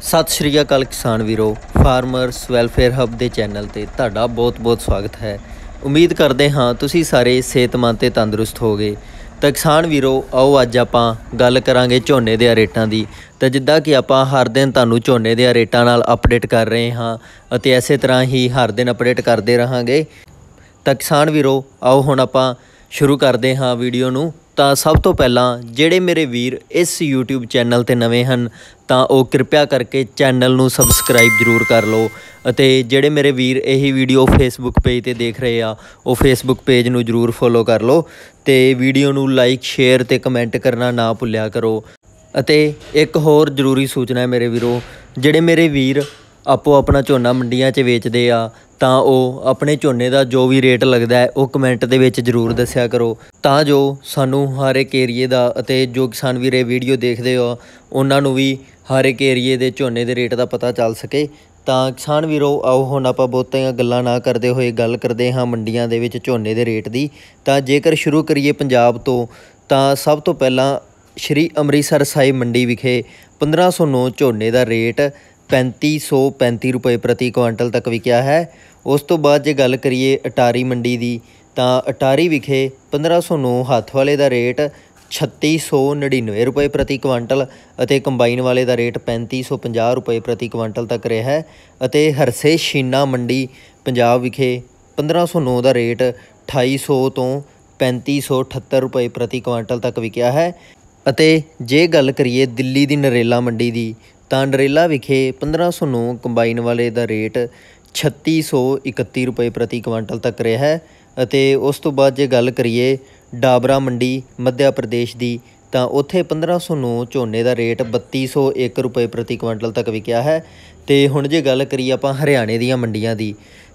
ਸਤਿ ਸ਼੍ਰੀ ਅਕਾਲ ਕਿਸਾਨ ਵੀਰੋ ਫਾਰਮਰਸ ਵੈਲਫੇਅਰ ਹੱਬ ਦੇ ਚੈਨਲ ਤੇ ਤੁਹਾਡਾ ਬਹੁਤ-ਬਹੁਤ ਸਵਾਗਤ ਹੈ ਉਮੀਦ ਕਰਦੇ ਹਾਂ ਤੁਸੀਂ ਸਾਰੇ ਸਿਹਤਮੰਦ ਤੇ ਤੰਦਰੁਸਤ ਹੋਗੇ ਤਾਂ ਕਿਸਾਨ ਵੀਰੋ ਆਓ ਅੱਜ ਆਪਾਂ ਗੱਲ ਕਰਾਂਗੇ ਝੋਨੇ ਦੇ ਰੇਟਾਂ ਦੀ ਤਾਂ ਜਿੱਦਾਂ ਕਿ ਆਪਾਂ ਹਰ ਦਿਨ ਤੁਹਾਨੂੰ ਝੋਨੇ ਦੇ ਰੇਟਾਂ ਨਾਲ ਅਪਡੇਟ ਕਰ ਰਹੇ ਹਾਂ ਅਤੇ ਐਸੇ ਤਰ੍ਹਾਂ ਹੀ ਹਰ ਦਿਨ ਅਪਡੇਟ ਕਰਦੇ ਰਹਾਂਗੇ ਤਾਂ ਕਿਸਾਨ ਵੀਰੋ ਆਓ ਹੁਣ ਆਪਾਂ ਸ਼ੁਰੂ ਕਰਦੇ ਹਾਂ ਵੀਡੀਓ ਨੂੰ ਤਾਂ ਸਭ ਤੋਂ ਪਹਿਲਾਂ ਜਿਹੜੇ ਮੇਰੇ ਵੀਰ ਇਸ YouTube ਚੈਨਲ ਤੇ ਨਵੇਂ ਹਨ ਤਾਂ ਉਹ ਕਿਰਪਾ ਕਰਕੇ ਚੈਨਲ ਨੂੰ ਸਬਸਕ੍ਰਾਈਬ ਜਰੂਰ ਕਰ ਲਓ ਅਤੇ ਜਿਹੜੇ ਮੇਰੇ ਵੀਰ ਇਹ ਵੀਡੀਓ ਫੇਸਬੁੱਕ ਪੇਜ ਤੇ ਦੇਖ ਰਹੇ ਆ ਉਹ ਫੇਸਬੁੱਕ ਪੇਜ ਨੂੰ ਜਰੂਰ ਫੋਲੋ ਕਰ ਲਓ ਤੇ ਵੀਡੀਓ ਨੂੰ ਲਾਈਕ ਸ਼ੇਅਰ ਤੇ ਕਮੈਂਟ ਕਰਨਾ ਨਾ ਭੁੱਲਿਆ ਕਰੋ ਅਤੇ ਇੱਕ ਹੋਰ ਜ਼ਰੂਰੀ ਸੂਚਨਾ ਹੈ ਮੇਰੇ ਵੀਰੋ ਜਿਹੜੇ ਮੇਰੇ ਵੀਰ ਆਪੋ ਆਪਣਾ ਝੋਨਾ ਮੰਡੀਆਂ 'ਚ ਵੇਚਦੇ ਆ ਤਾਂ ਉਹ ਆਪਣੇ ਝੋਨੇ ਦਾ ਜੋ ਵੀ ਰੇਟ ਲੱਗਦਾ ਹੈ ਉਹ ਕਮੈਂਟ ਦੇ ਵਿੱਚ ਜ਼ਰੂਰ ਦੱਸਿਆ ਕਰੋ ਤਾਂ ਜੋ ਸਾਨੂੰ ਹਰ ਇੱਕ ਏਰੀਏ ਦਾ ਅਤੇ ਜੋ ਕਿਸਾਨ ਵੀਰੇ ਵੀਡੀਓ ਦੇਖਦੇ ਹੋ ਉਹਨਾਂ ਨੂੰ ਵੀ ਹਰ ਇੱਕ ਏਰੀਏ ਦੇ ਝੋਨੇ ਦੇ ਰੇਟ ਦਾ ਪਤਾ ਚੱਲ ਸਕੇ ਤਾਂ ਕਿਸਾਨ ਵੀਰੋ ਆਓ ਹੁਣ ਆਪਾਂ ਬਹੁਤੀਆਂ ਗੱਲਾਂ ਨਾ ਕਰਦੇ ਹੋਏ ਗੱਲ ਕਰਦੇ ਹਾਂ ਮੰਡੀਆਂ ਦੇ ਵਿੱਚ ਝੋਨੇ ਦੇ ਰੇਟ ਦੀ ਤਾਂ ਜੇਕਰ ਸ਼ੁਰੂ ਕਰੀਏ ਪੰਜਾਬ ਤੋਂ ਤਾਂ ਸਭ ਤੋਂ ਪਹਿਲਾਂ ਸ਼੍ਰੀ ਅੰਮ੍ਰਿਤਸਰ ਸਾਹਿਬ ਮੰਡੀ ਵਿਖੇ 1509 ਝੋਨੇ ਦਾ ਰੇਟ 3535 ਰੁਪਏ ਪ੍ਰਤੀ ਕੁਇੰਟਲ ਤੱਕ ਵਿਕਿਆ ਹੈ ਉਸ ਤੋਂ ਬਾਅਦ ਜੇ ਗੱਲ ਕਰੀਏ ਅਟਾਰੀ ਮੰਡੀ ਦੀ ਤਾਂ ਅਟਾਰੀ ਵਿਖੇ 1509 ਹੱਥ ਵਾਲੇ ਦਾ ਰੇਟ 3699 ਰੁਪਏ ਪ੍ਰਤੀ ਕੁਇੰਟਲ ਅਤੇ ਕੰਬਾਈਨ ਵਾਲੇ ਦਾ ਰੇਟ 3550 ਰੁਪਏ ਪ੍ਰਤੀ ਕੁਇੰਟਲ ਤੱਕ ਰਿਹਾ ਹੈ ਅਤੇ ਹਰਸੇ ਸ਼ੀਨਾ ਮੰਡੀ ਪੰਜਾਬ ਵਿਖੇ 1509 ਦਾ ਰੇਟ 2800 ਤੋਂ 3578 ਰੁਪਏ ਪ੍ਰਤੀ ਕੁਇੰਟਲ ਤੱਕ ਵਿਕਿਆ ਹੈ ਅਤੇ ਜੇ ਗੱਲ ਕਰੀਏ ਦਿੱਲੀ ਦੀ ਨਰੇਲਾ ਮੰਡੀ ਦੀ ਤਾਂ ਡਰੇਲਾ ਵਿਖੇ 1509 ਕੰਬਾਈਨ ਵਾਲੇ ਦਾ ਰੇਟ 3631 ਰੁਪਏ ਪ੍ਰਤੀ ਕੁਇੰਟਲ ਤੱਕ ਰਿਹਾ ਹੈ ਅਤੇ ਉਸ ਤੋਂ ਬਾਅਦ ਜੇ ਗੱਲ ਕਰੀਏ ਡਾਬਰਾ ਮੰਡੀ ਮੱਧਿਆ ਪ੍ਰਦੇਸ਼ ਦੀ ਤਾਂ ਉੱਥੇ 1509 ਝੋਨੇ ਦਾ ਰੇਟ 3201 ਰੁਪਏ ਪ੍ਰਤੀ ਕੁਇੰਟਲ ਤੱਕ ਵਿਕਿਆ ਹੈ ਤੇ ਹੁਣ ਜੇ ਗੱਲ ਕਰੀਏ ਆਪਾਂ ਹਰਿਆਣੇ ਦੀਆਂ ਮੰਡੀਆਂ ਦੀ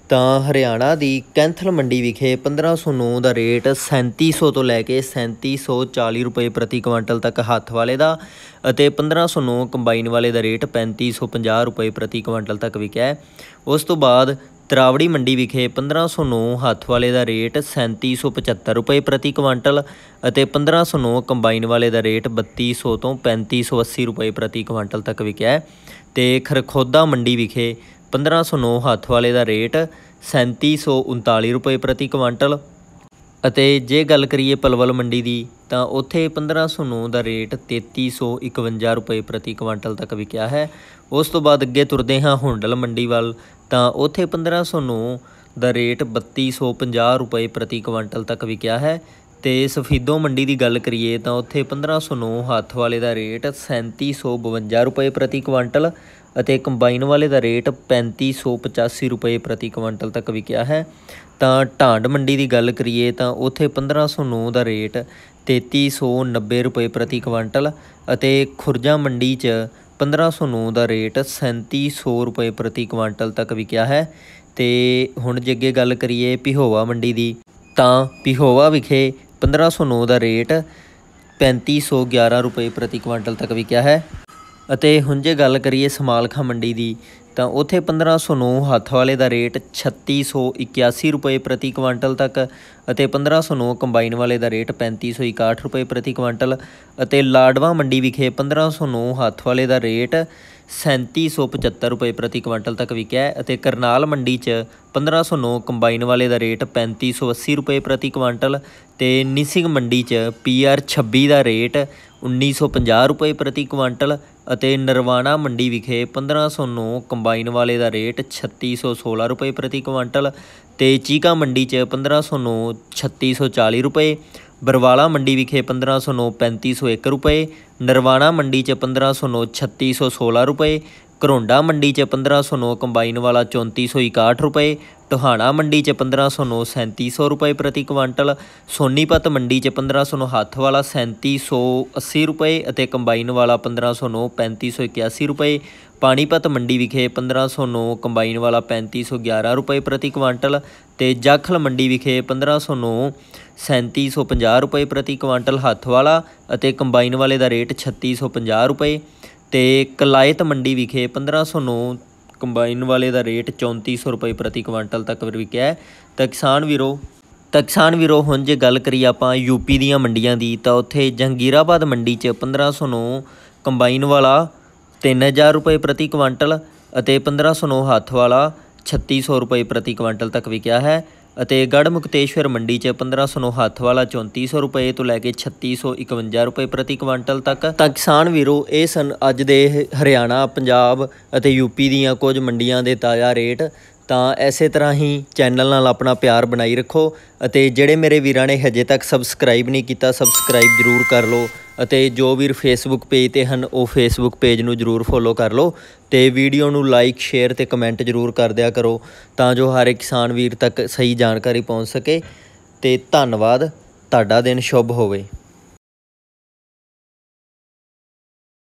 ਤਾਂ ਹਰਿਆਣਾ ਦੀ ਕੈਂਥਲ ਮੰਡੀ ਵਿਖੇ 1509 ਦਾ ਰੇਟ 3700 ਤੋਂ ਲੈ ਕੇ 3740 ਰੁਪਏ ਪ੍ਰਤੀ ਕੁਇੰਟਲ ਤੱਕ ਹੱਥ ਵਾਲੇ ਦਾ ਅਤੇ 1509 ਕੰਬਾਈਨ ਵਾਲੇ ਦਾ ਰੇਟ 3550 ਰੁਪਏ ਪ੍ਰਤੀ ਕੁਇੰਟਲ ਤੱਕ ਵਿਕਿਆ ਉਸ ਤੋਂ ਬਾਅਦ ਤਰਾਵੜੀ ਮੰਡੀ ਵਿਖੇ 1509 ਹੱਥ ਵਾਲੇ ਦਾ ਰੇਟ 3775 ਰੁਪਏ ਪ੍ਰਤੀ ਕੁਇੰਟਲ ਅਤੇ 1509 ਕੰਬਾਈਨ ਵਾਲੇ ਦਾ ਰੇਟ 3200 ਤੋਂ 3580 ਰੁਪਏ ਪ੍ਰਤੀ ਕੁਇੰਟਲ ਤੱਕ ਵਿਕਿਆ ਤੇ ਖਰਖੋਦਾ ਮੰਡੀ ਵਿਖੇ 1509 ਹੱਥ ਵਾਲੇ ਦਾ ਰੇਟ 3739 ਰੁਪਏ ਪ੍ਰਤੀ ਕੁਇੰਟਲ ਅਤੇ ਜੇ ਗੱਲ ਕਰੀਏ ਪਲਵਲ ਮੰਡੀ ਦੀ ਤਾਂ ਉੱਥੇ 1509 ਦਾ ਰੇਟ 3351 ਰੁਪਏ ਪ੍ਰਤੀ ਕੁਇੰਟਲ ਤੱਕ ਵਿਕਿਆ ਹੈ ਉਸ ਤੋਂ ਬਾਅਦ ਅੱਗੇ ਤੁਰਦੇ ਹਾਂ ਹੁੰਡਲ ਮੰਡੀ ਵੱਲ ਤਾਂ ਉੱਥੇ 1509 ਦਾ ਰੇਟ 3250 ਰੁਪਏ ਪ੍ਰਤੀ ਕੁਇੰਟਲ ਤੱਕ ਵਿਕਿਆ ਹੈ ਤੇ ਸਫੀਦੋ ਮੰਡੀ ਦੀ ਗੱਲ ਕਰੀਏ ਤਾਂ ਉੱਥੇ 1509 ਹੱਥ ਵਾਲੇ ਦਾ ਰੇਟ 3752 ਰੁਪਏ ਪ੍ਰਤੀ ਕੁਇੰਟਲ ਅਤੇ ਕੰਬਾਈਨ ਵਾਲੇ ਦਾ ਰੇਟ 3585 ਰੁਪਏ ਪ੍ਰਤੀ ਕੁਇੰਟਲ ਤੱਕ ਵਿਕਿਆ ਹੈ ਤਾਂ ਢਾਂਡ ਮੰਡੀ ਦੀ ਗੱਲ ਕਰੀਏ ਤਾਂ ਉੱਥੇ 1509 ਦਾ ਰੇਟ 3390 ਰੁਪਏ ਪ੍ਰਤੀ ਕੁਇੰਟਲ ਅਤੇ ਖੁਰਜਾ ਮੰਡੀ 'ਚ 1509 ਦਾ ਰੇਟ 3700 ਰੁਪਏ ਪ੍ਰਤੀ ਕੁਇੰਟਲ ਤੱਕ ਵਿਕਿਆ ਹੈ ਤੇ ਹੁਣ ਜੇ ਅੱਗੇ ਗੱਲ ਕਰੀਏ ਪਿਹੋਵਾ ਮੰਡੀ ਦੀ ਤਾਂ ਪਿਹੋਵਾ ਵਿਖੇ 1509 ਦਾ ਰੇਟ 3511 ਰੁਪਏ ਪ੍ਰਤੀ ਕੁਇੰਟਲ ਤੱਕ ਵੀ ਕਿਹਾ ਹੈ ਅਤੇ ਹੁਣ ਜੇ ਗੱਲ ਕਰੀਏ ਸਮਾਲਖਾ ਮੰਡੀ ਦੀ ਤਾਂ ਉਥੇ 1509 ਹੱਥ ਵਾਲੇ ਦਾ ਰੇਟ 3681 ਰੁਪਏ ਪ੍ਰਤੀ ਕੁਇੰਟਲ ਤੱਕ ਅਤੇ 1509 ਕੰਬਾਈਨ ਵਾਲੇ ਦਾ ਰੇਟ 3561 ਰੁਪਏ ਪ੍ਰਤੀ ਕੁਇੰਟਲ ਅਤੇ ਲਾੜਵਾ ਮੰਡੀ ਵਿਖੇ 1509 ਹੱਥ ਵਾਲੇ ਦਾ ਰੇਟ 3775 ਰੁਪਏ ਪ੍ਰਤੀ ਕੁਇੰਟਲ ਤੱਕ ਵਿਕਿਆ ਅਤੇ ਕਰਨਾਲ ਮੰਡੀ 'ਚ 1509 ਕੰਬਾਈਨ ਵਾਲੇ ਦਾ ਰੇਟ 3580 ਰੁਪਏ ਪ੍ਰਤੀ ਕੁਇੰਟਲ ਤੇ ਨਿਸਿੰਗ ਮੰਡੀ 'ਚ ਪੀਆਰ 26 ਦਾ ਰੇਟ 1950 ਰੁਪਏ ਪ੍ਰਤੀ ਕੁਇੰਟਲ ਅਤੇ ਨਰਵਾਣਾ ਮੰਡੀ ਵਿਖੇ 1509 ਕੰਬਾਈਨ ਵਾਲੇ ਦਾ ਰੇਟ 3616 ਰੁਪਏ ਪ੍ਰਤੀ ਕੁਇੰਟਲ ਤੇ ਚੀਕਾ ਮੰਡੀ 'ਚ 1509 3640 ਰੁਪਏ ਬਰਵਾਲਾ ਮੰਡੀ ਵਿਖੇ 1509 3501 ਰੁਪਏ ਨਰਵਾਣਾ ਮੰਡੀ 'ਚ 1509 3616 ਰੁਪਏ ਕਰੋਂਡਾ ਮੰਡੀ 'ਚ 1509 ਕੰਬਾਈਨ ਵਾਲਾ 3461 ਰੁਪਏ ਟੋਹਾਣਾ ਮੰਡੀ 'ਚ 1509 3700 ਰੁਪਏ ਪ੍ਰਤੀ ਕੁਇੰਟਲ ਸੋਨੀਪਤ ਮੰਡੀ 'ਚ 1509 ਹੱਥ ਵਾਲਾ 3780 ਰੁਪਏ ਅਤੇ ਕੰਬਾਈਨ ਵਾਲਾ 1509 3581 ਰੁਪਏ ਪਾਣੀਪਤ ਮੰਡੀ ਵਿਖੇ 1509 ਕੰਬਾਈਨ ਵਾਲਾ 3511 ਰੁਪਏ ਪ੍ਰਤੀ ਕੁਇੰਟਲ ਤੇ ਜਾਖਲ ਮੰਡੀ ਵਿਖੇ 1509 3750 ਰੁਪਏ ਪ੍ਰਤੀ ਕੁਇੰਟਲ ਹੱਥ ਵਾਲਾ ਅਤੇ ਕੰਬਾਈਨ ਵਾਲੇ ਦਾ ਰੇਟ 3650 ਰੁਪਏ ਤੇ ਕਲਾਇਤ ਮੰਡੀ ਵਿਖੇ 1509 ਕੰਬਾਈਨ ਵਾਲੇ ਦਾ ਰੇਟ 3400 ਰੁਪਏ ਪ੍ਰਤੀ ਕੁਇੰਟਲ ਤੱਕ ਵਿਕਿਆ ਹੈ ਤਾਂ ਕਿਸਾਨ ਵੀਰੋ ਤਾਂ ਕਿਸਾਨ ਵੀਰੋ ਹੁਣ ਜੇ ਗੱਲ ਕਰੀ ਆਪਾਂ ਯੂਪੀ ਦੀਆਂ ਮੰਡੀਆਂ ਦੀ ਤਾਂ ਉੱਥੇ ਜੰਗੀਰਾਬਾਦ ਮੰਡੀ 'ਚ 1509 ਕੰਬਾਈਨ ਵਾਲਾ 3000 ਰੁਪਏ ਪ੍ਰਤੀ ਕੁਇੰਟਲ ਅਤੇ 1509 ਹੱਥ ਵਾਲਾ 3600 ਰੁਪਏ ਪ੍ਰਤੀ ਕੁਇੰਟਲ ਤੱਕ ਵਿਕਿਆ ਹੈ ਅਤੇ ਗੜ ਮੁਕਤੇਸ਼ਵਰ ਮੰਡੀ 'ਚ 1500 ਨੂੰ ਹੱਥ ਵਾਲਾ 3400 ਰੁਪਏ ਤੋਂ ਲੈ ਕੇ 3651 ਰੁਪਏ ਪ੍ਰਤੀ ਕੁਇੰਟਲ ਤੱਕ ਤਾਂ ਕਿਸਾਨ ਵੀਰੋ ਇਹ ਸਨ ਅੱਜ ਦੇ ਹਰਿਆਣਾ ਪੰਜਾਬ ਅਤੇ ਯੂਪੀ ਦੀਆਂ ਕੁਝ ਮੰਡੀਆਂ ਦੇ ਤਾਜ਼ਾ ਰੇਟ ਤਾਂ ਐਸੇ ਤਰ੍ਹਾਂ ਹੀ ਚੈਨਲ ਨਾਲ ਆਪਣਾ ਪਿਆਰ ਬਣਾਈ ਰੱਖੋ ਅਤੇ ਜਿਹੜੇ ਮੇਰੇ ਵੀਰਾਂ ਨੇ ਹਜੇ ਤੱਕ ਸਬਸਕ੍ਰਾਈਬ ਨਹੀਂ ਕੀਤਾ ਸਬਸਕ੍ਰਾਈਬ ਜ਼ਰੂਰ ਕਰ ਲਓ ਅਤੇ ਜੋ ਵੀਰ ਫੇਸਬੁੱਕ ਪੇਜ ਤੇ ਹਨ ਉਹ ਫੇਸਬੁੱਕ ਪੇਜ ਨੂੰ ਜ਼ਰੂਰ ਫੋਲੋ ਕਰ ਲਓ ਤੇ ਵੀਡੀਓ ਨੂੰ ਲਾਈਕ ਸ਼ੇਅਰ ਤੇ ਕਮੈਂਟ ਜ਼ਰੂਰ ਕਰ ਦਿਆ ਕਰੋ ਤਾਂ ਜੋ ਹਰ ਇੱਕ ਕਿਸਾਨ ਵੀਰ ਤੱਕ ਸਹੀ ਜਾਣਕਾਰੀ ਪਹੁੰਚ ਸਕੇ ਤੇ ਧੰਨਵਾਦ ਤੁਹਾਡਾ ਦਿਨ ਸ਼ੁਭ ਹੋਵੇ